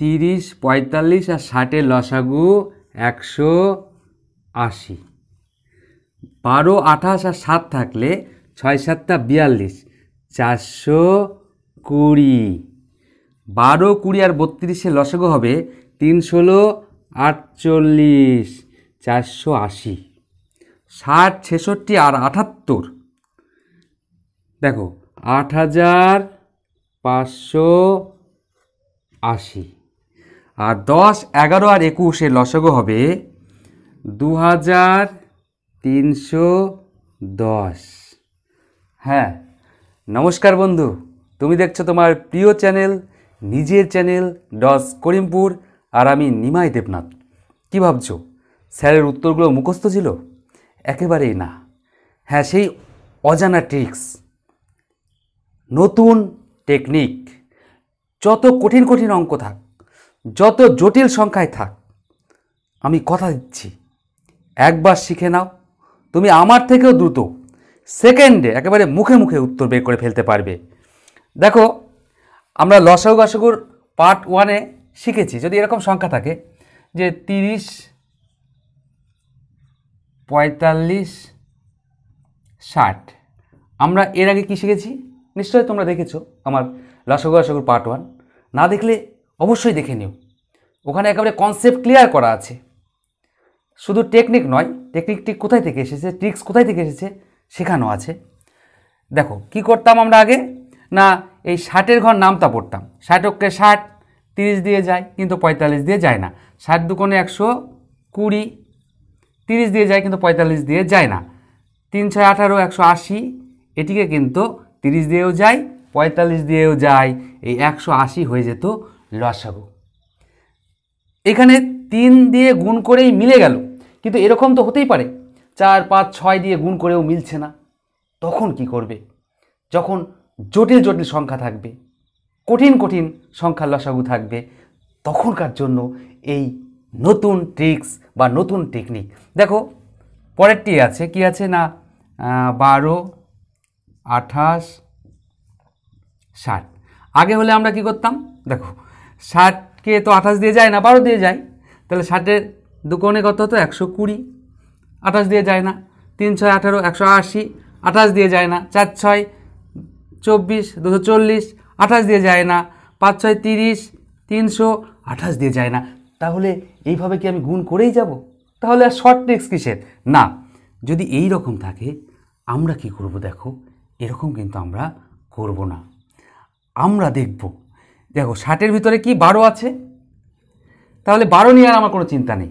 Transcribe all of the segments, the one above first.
তিরিশ পঁয়তাল্লিশ আর ষাটের লসাগু একশো আশি বারো আঠাশ আর সাত থাকলে ছয় সাতটা বিয়াল্লিশ চারশো কুড়ি বারো কুড়ি আর বত্রিশে লসাগু হবে তিন ষোলো আটচল্লিশ চারশো আশি ষাট ছেষট্টি আর আঠাত্তর দেখো আট হাজার পাঁচশো আশি আর দশ এগারো আর একুশের লসগো হবে দু হাজার তিনশো দশ হ্যাঁ নমস্কার বন্ধু তুমি দেখছো তোমার প্রিয় চ্যানেল নিজের চ্যানেল ডস করিমপুর আর আমি নিমাই দেবনাথ কী ভাবছো স্যারের উত্তরগুলো মুখস্থ ছিল একেবারেই না হ্যাঁ সেই অজানা ট্রিক্স নতুন টেকনিক যত কঠিন কঠিন অঙ্ক থাক যত জটিল সংখ্যায় থাক আমি কথা দিচ্ছি একবার শিখে নাও তুমি আমার থেকেও দ্রুত সেকেন্ডে একেবারে মুখে মুখে উত্তর বের করে ফেলতে পারবে দেখো আমরা লসাগু পার্ট ওয়ানে শিখেছি যদি এরকম সংখ্যা থাকে যে তিরিশ পঁয়তাল্লিশ ষাট আমরা এর আগে কী শিখেছি নিশ্চয়ই তোমরা দেখেছো আমার লসাগু গাসগুর পার্ট ওয়ান না দেখলে অবশ্যই দেখে নিও ওখানে একেবারে কনসেপ্ট ক্লিয়ার করা আছে শুধু টেকনিক নয় টেকনিকটি কোথায় থেকে এসেছে ট্রিক্স কোথায় থেকে এসেছে শেখানো আছে দেখো কি করতাম আমরা আগে না এই ষাটের ঘর নামতা পড়তাম ষাট অক্ষে ষাট তিরিশ দিয়ে যায় কিন্তু পঁয়তাল্লিশ দিয়ে যায় না ষাট দুকোণে একশো কুড়ি তিরিশ দিয়ে যায় কিন্তু পঁয়তাল্লিশ দিয়ে যায় না তিন ছয় আঠারো একশো আশি এটিকে কিন্তু তিরিশ দিয়েও যায় পঁয়তাল্লিশ দিয়েও যায় এই একশো আশি হয়ে যেত লসাগু এখানে তিন দিয়ে গুণ করেই মিলে গেল কিন্তু এরকম তো হতেই পারে চার পাঁচ ছয় দিয়ে গুণ করেও মিলছে না তখন কি করবে যখন জটিল জটিল সংখ্যা থাকবে কঠিন কঠিন সংখ্যার লসাগু থাকবে তখনকার জন্য এই নতুন ট্রিক্স বা নতুন টেকনিক দেখো পরেরটি আছে কি আছে না বারো আঠাশ ষাট আগে হলে আমরা কি করতাম দেখো ষাটকে তো আঠাশ দিয়ে যায় না বারো দিয়ে যায় তাহলে ষাটের দুকোণে কত হতো একশো কুড়ি আঠাশ দিয়ে যায় না তিন ছয় আঠারো একশো আশি আঠাশ দিয়ে যায় না চার ছয় চব্বিশ দুশো চল্লিশ আঠাশ দিয়ে যায় না পাঁচ ছয় তিরিশ তিনশো আঠাশ দিয়ে যায় না তাহলে এইভাবে কি আমি গুণ করেই যাব তাহলে আর শর্ট ট্রিক্স কিসের না যদি এই রকম থাকে আমরা কি করব দেখো এরকম কিন্তু আমরা করব না আমরা দেখব দেখো ষাটের ভিতরে কি বারো আছে তাহলে বারো নিয়ে আর আমার কোনো চিন্তা নেই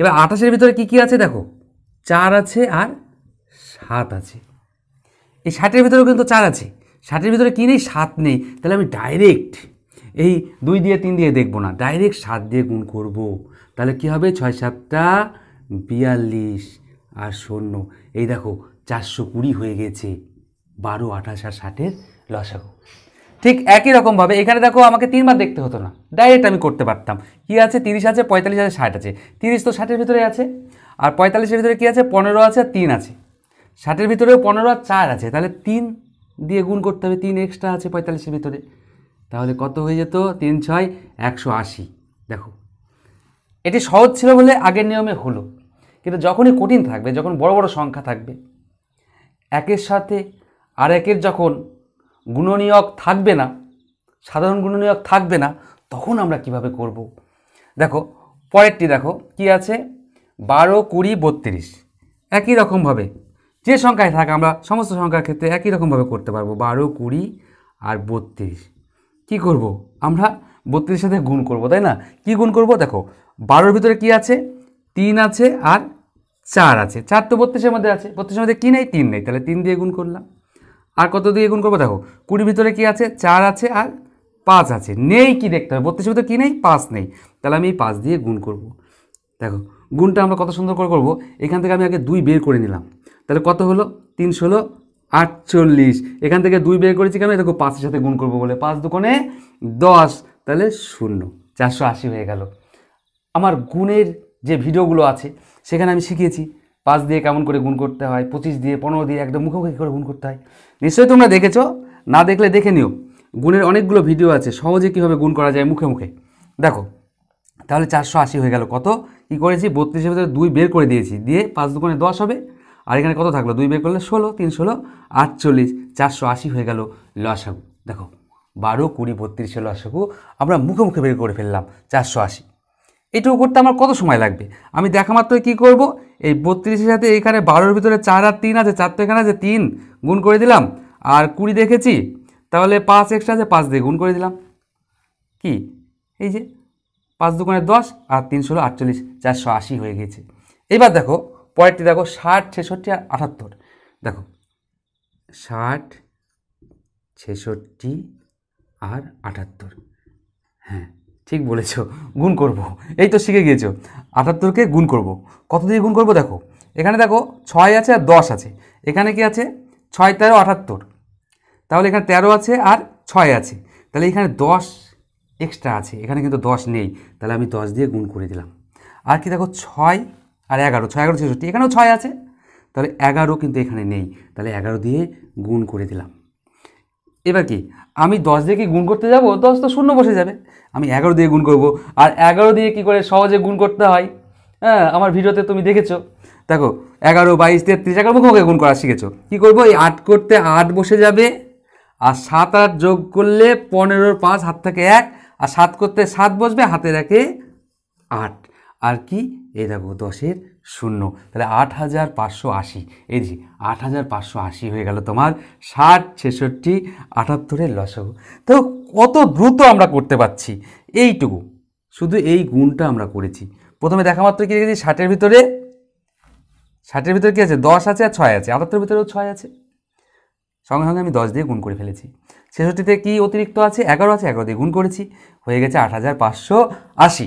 এবার আঠাশের ভিতরে কি কি আছে দেখো চার আছে আর সাত আছে এই ষাটের ভিতরেও কিন্তু চার আছে ষাটের ভিতরে কী নেই সাত নেই তাহলে আমি ডাইরেক্ট এই দুই দিয়ে তিন দিয়ে দেখবো না ডাইরেক্ট সাত দিয়ে গুণ করব। তাহলে কি হবে ছয় সাতটা বিয়াল্লিশ আর শূন্য এই দেখো চারশো কুড়ি হয়ে গেছে বারো আঠাশ আর ষাটের লসাগু ঠিক একই রকমভাবে এখানে দেখো আমাকে তিনবার দেখতে হতো না ডাইরেক্ট আমি করতে পারতাম কি আছে তিরিশ আছে পঁয়তাল্লিশ আছে ষাট আছে তিরিশ তো ষাটের ভিতরে আছে আর পঁয়তাল্লিশের ভিতরে কী আছে পনেরো আছে আর তিন আছে ষাটের ভিতরেও পনেরো আর চার আছে তাহলে তিন দিয়ে গুণ করতে হবে তিন এক্সট্রা আছে পঁয়তাল্লিশের ভিতরে তাহলে কত হয়ে যেত তিন ছয় একশো আশি দেখো এটি সহজ ছিল বলে আগের নিয়মে হলো কিন্তু যখনই কঠিন থাকবে যখন বড় বড় সংখ্যা থাকবে একের সাথে আর একের যখন গুণনীয়ক থাকবে না সাধারণ গুণনীয়ক থাকবে না তখন আমরা কিভাবে করব। দেখো পরেরটি দেখো কি আছে বারো কুড়ি বত্রিশ একই রকমভাবে যে সংখ্যায় থাকে আমরা সমস্ত সংখ্যার ক্ষেত্রে একই রকমভাবে করতে পারবো বারো কুড়ি আর বত্রিশ কি করব। আমরা বত্রিশের সাথে গুণ করব তাই না কি গুণ করব দেখো বারোর ভিতরে কি আছে তিন আছে আর চার আছে চার তো বত্রিশের মধ্যে আছে বত্রিশের মধ্যে কী নেই তিন নেই তাহলে তিন দিয়ে গুণ করলাম আর কত দিয়ে গুণ করবো দেখো কুড়ির ভিতরে কি আছে চার আছে আর পাঁচ আছে নেই কি দেখতে হবে বত্রিশের ভিতরে কী নেই পাঁচ নেই তাহলে আমি এই পাঁচ দিয়ে গুণ করব। দেখো গুণটা আমরা কত সুন্দর করে করবো এখান থেকে আমি আগে দুই বের করে নিলাম তাহলে কত হলো তিন ষোলো আটচল্লিশ এখান থেকে দুই বের করেছি কেন দেখো পাঁচের সাথে গুণ করবো বলে পাঁচ দোকানে দশ তাহলে শূন্য চারশো আশি হয়ে গেল আমার গুণের যে ভিডিওগুলো আছে সেখানে আমি শিখিয়েছি পাঁচ দিয়ে কেমন করে গুণ করতে হয় পঁচিশ দিয়ে পনেরো দিয়ে একদম মুখোমুখি করে গুণ করতে হয় নিশ্চয়ই তোমরা দেখেছো না দেখলে দেখে নিও গুণের অনেকগুলো ভিডিও আছে সহজে কীভাবে গুণ করা যায় মুখে মুখে দেখো তাহলে চারশো আশি হয়ে গেল কত কি করেছি বত্রিশের ভিতরে দুই বের করে দিয়েছি দিয়ে পাঁচ দুগুণে দশ হবে আর এখানে কত থাকলো দুই বের করলে ষোলো তিন ষোলো আটচল্লিশ চারশো আশি হয়ে গেল লসাগু দেখো বারো কুড়ি বত্রিশে লসাগু আমরা মুখে মুখে বের করে ফেললাম চারশো আশি এটুকু করতে আমার কত সময় লাগবে আমি দেখা মাত্রই কী করবো এই বত্রিশের সাথে এখানে বারোর ভিতরে চার আর তিন আছে চার তো এখানে আছে তিন গুণ করে দিলাম আর কুড়ি দেখেছি তাহলে পাঁচ এক্সট্রা আছে পাঁচ দিয়ে গুণ করে দিলাম কি এই যে পাঁচ দোকানে দশ আর তিন ষোলো আটচল্লিশ চারশো আশি হয়ে গেছে এবার দেখো পরেরটি দেখো ষাট ছেষট্টি আর আটাত্তর দেখো ষাট ছেষট্টি আর আটাত্তর হ্যাঁ ঠিক বলেছ গুণ করব। এই তো শিখে গিয়েছো আটাত্তরকে গুণ করব। কত দিয়ে গুণ করব দেখো এখানে দেখো ছয় আছে আর দশ আছে এখানে কি আছে ছয় তেরো আটাত্তর তাহলে এখানে তেরো আছে আর ছয় আছে তাহলে এখানে দশ এক্সট্রা আছে এখানে কিন্তু দশ নেই তাহলে আমি দশ দিয়ে গুণ করে দিলাম আর কি দেখো ছয় আর এগারো ছয় এগারো ছেষট্টি এখানেও ছয় আছে তাহলে এগারো কিন্তু এখানে নেই তাহলে এগারো দিয়ে গুণ করে দিলাম এবার কি আমি দশ দিয়ে কি গুণ করতে যাব দশ তো শূন্য বসে যাবে আমি এগারো দিয়ে গুণ করব আর এগারো দিয়ে কি করে সহজে গুণ করতে হয় হ্যাঁ আমার ভিডিওতে তুমি দেখেছো দেখো এগারো বাইশ তেত্রিশ এগারো মুখে গুণ করা শিখেছো কি করবো এই আট করতে আট বসে যাবে আর সাত আট যোগ করলে পনেরোর পাঁচ হাত থেকে এক আর সাত করতে সাত বসবে হাতে রাখে আট আর কি এই দেখো দশের শূন্য তাহলে আট হাজার পাঁচশো আশি এই যে আট হাজার পাঁচশো আশি হয়ে গেল তোমার ষাট ছেষট্টি আটাত্তরের লসগু তো কত দ্রুত আমরা করতে পারছি এইটুকু শুধু এই গুণটা আমরা করেছি প্রথমে দেখা মাত্র কী রেখেছি ষাটের ভিতরে ষাটের ভিতরে কী আছে দশ আছে আর ছয় আছে আটাত্তরের ভিতরেও ছয় আছে সঙ্গে সঙ্গে আমি দশ দিয়ে গুণ করে ফেলেছি ছেষট্টিতে কি অতিরিক্ত আছে এগারো আছে এগারো দিয়ে গুণ করেছি হয়ে গেছে আট হাজার পাঁচশো আশি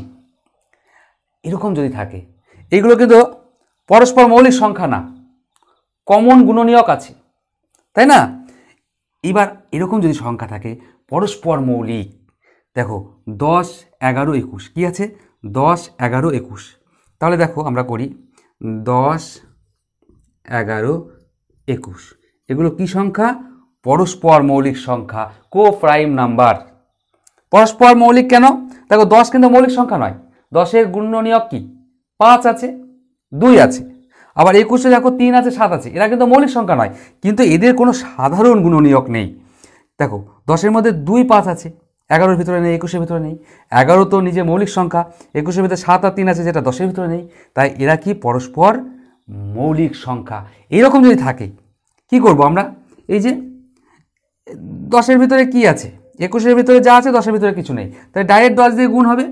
এরকম যদি থাকে এইগুলো কিন্তু পরস্পর মৌলিক সংখ্যা না কমন গুণনীয়ক আছে তাই না এবার এরকম যদি সংখ্যা থাকে পরস্পর মৌলিক দেখো দশ এগারো একুশ কী আছে দশ এগারো একুশ তাহলে দেখো আমরা করি দশ এগারো একুশ এগুলো কি সংখ্যা পরস্পর মৌলিক সংখ্যা কো প্রাইম নাম্বার পরস্পর মৌলিক কেন দেখো দশ কিন্তু মৌলিক সংখ্যা নয় দশের গুণনীয়ক কী পাঁচ আছে দুই আছে আবার একুশে দেখো তিন আছে সাত আছে এরা কিন্তু মৌলিক সংখ্যা নয় কিন্তু এদের কোনো সাধারণ গুণনীয়ক নেই দেখো দশের মধ্যে দুই পাঁচ আছে এগারোর ভিতরে নেই একুশের ভিতরে নেই এগারো তো নিজে মৌলিক সংখ্যা একুশের ভিতরে সাত আর তিন আছে যেটা দশের ভিতরে নেই তাই এরা কি পরস্পর মৌলিক সংখ্যা এরকম যদি থাকে কি করব আমরা এই যে দশের ভিতরে কি আছে একুশের ভিতরে যা আছে দশের ভিতরে কিছু নেই তাই ডাইরেক্ট দশ দিয়ে গুণ হবে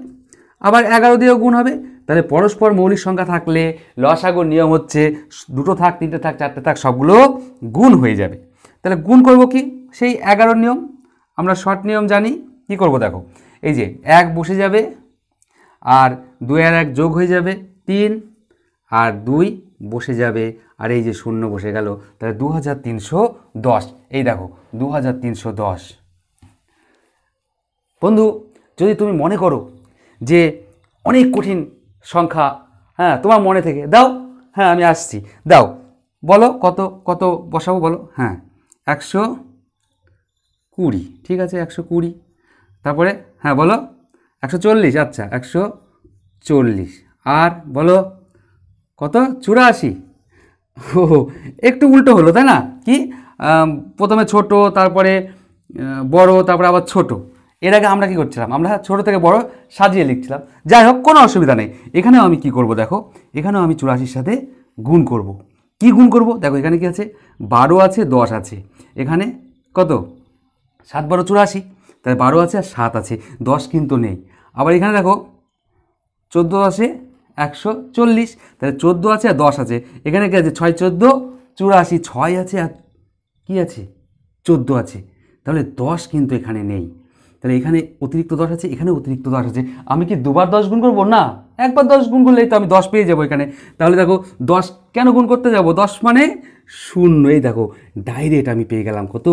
আবার এগারো দিয়েও গুণ হবে তাহলে পরস্পর মৌলিক সংখ্যা থাকলে লসাগর নিয়ম হচ্ছে দুটো থাক তিনটে থাক চারটে থাক সবগুলো গুণ হয়ে যাবে তাহলে গুণ করব কি সেই এগারো নিয়ম আমরা শর্ট নিয়ম জানি কি করব দেখো এই যে এক বসে যাবে আর দুই আর এক যোগ হয়ে যাবে তিন আর দুই বসে যাবে আর এই যে শূন্য বসে গেল তাহলে দু হাজার তিনশো দশ এই দেখো দু হাজার তিনশো দশ বন্ধু যদি তুমি মনে করো যে অনেক কঠিন সংখ্যা হ্যাঁ তোমার মনে থেকে দাও হ্যাঁ আমি আসছি দাও বলো কত কত বসাবো বলো হ্যাঁ একশো কুড়ি ঠিক আছে একশো কুড়ি তারপরে হ্যাঁ বলো একশো চল্লিশ আচ্ছা একশো চল্লিশ আর বলো কত চুরাশি ও একটু উল্টো হলো তাই না কি প্রথমে ছোট তারপরে বড় তারপরে আবার ছোট এর আগে আমরা কি করছিলাম আমরা ছোট থেকে বড় সাজিয়ে লিখছিলাম যাই হোক কোনো অসুবিধা নেই এখানেও আমি কি করব দেখো এখানেও আমি চুরাশির সাথে গুণ করব। কি গুণ করব দেখো এখানে কি আছে বারো আছে দশ আছে এখানে কত সাত বারো চুরাশি তাহলে বারো আছে আর সাত আছে দশ কিন্তু নেই আবার এখানে দেখো চোদ্দো আছে একশো চল্লিশ তাহলে চোদ্দো আছে আর দশ আছে এখানে কি আছে ছয় চোদ্দো চুরাশি ছয় আছে আর কী আছে চোদ্দো আছে তাহলে দশ কিন্তু এখানে নেই তাহলে এখানে অতিরিক্ত দশ আছে এখানে অতিরিক্ত দশ আছে আমি কি দুবার দশ গুণ করবো না একবার দশ গুণ করলেই তো আমি দশ পেয়ে যাবো এখানে তাহলে দেখো দশ কেন গুণ করতে যাব দশ মানে শূন্য এই দেখো ডাইরেক্ট আমি পেয়ে গেলাম কত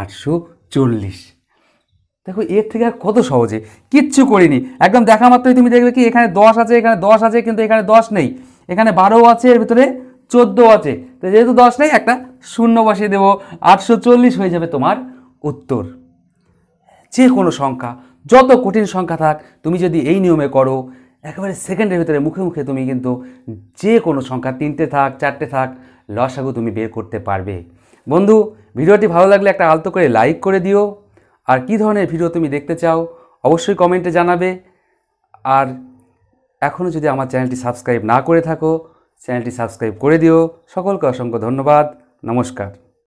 আটশো চল্লিশ দেখো এর থেকে আর কত সহজে কিচ্ছু করিনি একদম দেখা মাত্রই তুমি দেখবে কি এখানে দশ আছে এখানে দশ আছে কিন্তু এখানে দশ নেই এখানে বারো আছে এর ভিতরে চোদ্দো আছে তো যেহেতু দশ নেই একটা শূন্য বসিয়ে দেবো আটশো চল্লিশ হয়ে যাবে তোমার উত্তর যে কোনো সংখ্যা যত কঠিন সংখ্যা থাক তুমি যদি এই নিয়মে করো একেবারে সেকেন্ডের ভিতরে মুখে মুখে তুমি কিন্তু যে কোনো সংখ্যা তিনটে থাক চারটে থাক লসাগু তুমি বের করতে পারবে বন্ধু ভিডিওটি ভালো লাগলে একটা আলতো করে লাইক করে দিও আর কি ধরনের ভিডিও তুমি দেখতে চাও অবশ্যই কমেন্টে জানাবে আর এখনও যদি আমার চ্যানেলটি সাবস্ক্রাইব না করে থাকো চ্যানেলটি সাবস্ক্রাইব করে দিও সকলকে অসংখ্য ধন্যবাদ নমস্কার